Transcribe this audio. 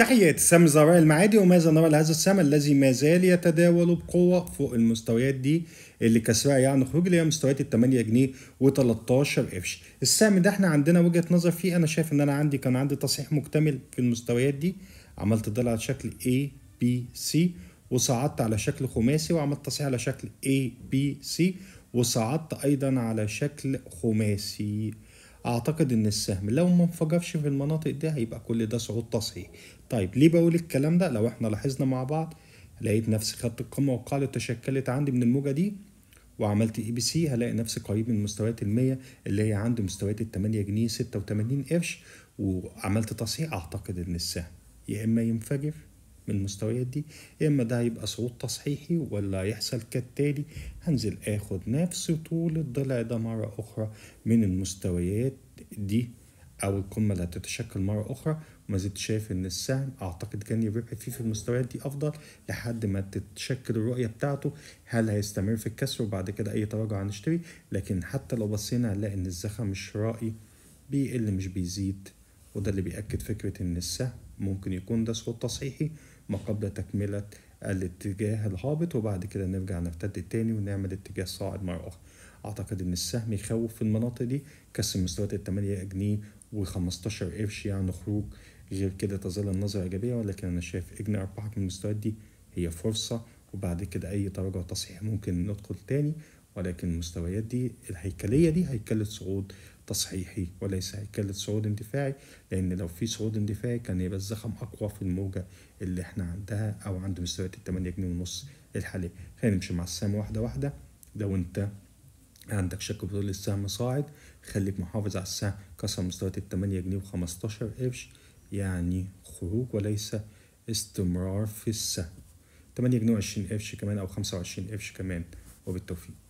تحية سام زراء المعادي وماذا نرى لهذا السام الذي ما زال يتداول بقوة فوق المستويات دي اللي كسرها يعني خروج اللي هي مستويات ال 8 جنيه و13 قرش. السهم ده احنا عندنا وجهة نظر فيه انا شايف ان انا عندي كان عندي تصحيح مكتمل في المستويات دي عملت ضلع على شكل A B C وصعدت على شكل خماسي وعملت تصحيح على شكل A B C وصعدت ايضا على شكل خماسي. اعتقد ان السهم لو ما انفجرش في المناطق دي هيبقى كل ده صعود تصحيح طيب ليه بقول الكلام ده لو احنا لاحظنا مع بعض لقيت نفسي خدت القمه والقاعده تشكلت عندي من الموجه دي وعملت اي بي سي هلاقي نفسي قريب من مستويات ال100 اللي هي عند مستويات ال 8 جنيه 86 قرش وعملت تصحيح اعتقد ان السهم يا اما ينفجر من المستويات دي يا اما ده هيبقى صعود تصحيحي ولا هيحصل كالتالي هنزل اخد نفس طول الضلع ده مرة اخرى من المستويات دي او القمة اللي هتتشكل مرة اخرى وما زلت شايف ان السهم اعتقد كان يبقى فيه في المستويات دي افضل لحد ما تتشكل الرؤية بتاعته هل هيستمر في الكسر وبعد كده اي تراجع هنشتري لكن حتى لو بصينا هنلاقي ان الزخم الشرائي بيقل مش بيزيد وده اللي بيأكد فكرة إن السهم ممكن يكون ده صوت تصحيحي ما قبل تكملة الاتجاه الهابط وبعد كده نرجع نرتد تاني ونعمل اتجاه صاعد مرة أخرى أعتقد إن السهم يخوف في المناطق دي كسر مستويات التمانية جنيه و15 قرش يعني خروج غير كده تظل النظرة إيجابية ولكن أنا شايف إجناء أرباحك من المستويات دي هي فرصة وبعد كده أي تراجع تصحيح ممكن ندخل تاني ولكن المستويات دي الهيكلية دي هيكلة صعود تصحيحي وليس هيكلة صعود اندفاعي لأن لو في صعود اندفاعي كان يبقى الزخم أقوى في الموجة اللي احنا عندها أو عند مستويات التمانية جنيه ونص الحالية خلينا نمشي مع السهم واحدة واحدة لو أنت عندك شك بتقول السهم صاعد خليك محافظ على السهم كسر مستويات التمانية جنيه وخمستاشر قرش يعني خروج وليس استمرار في السهم تمانية جنيه وعشرين قرش كمان او خمسة وعشرين قرش كمان وبالتوفيق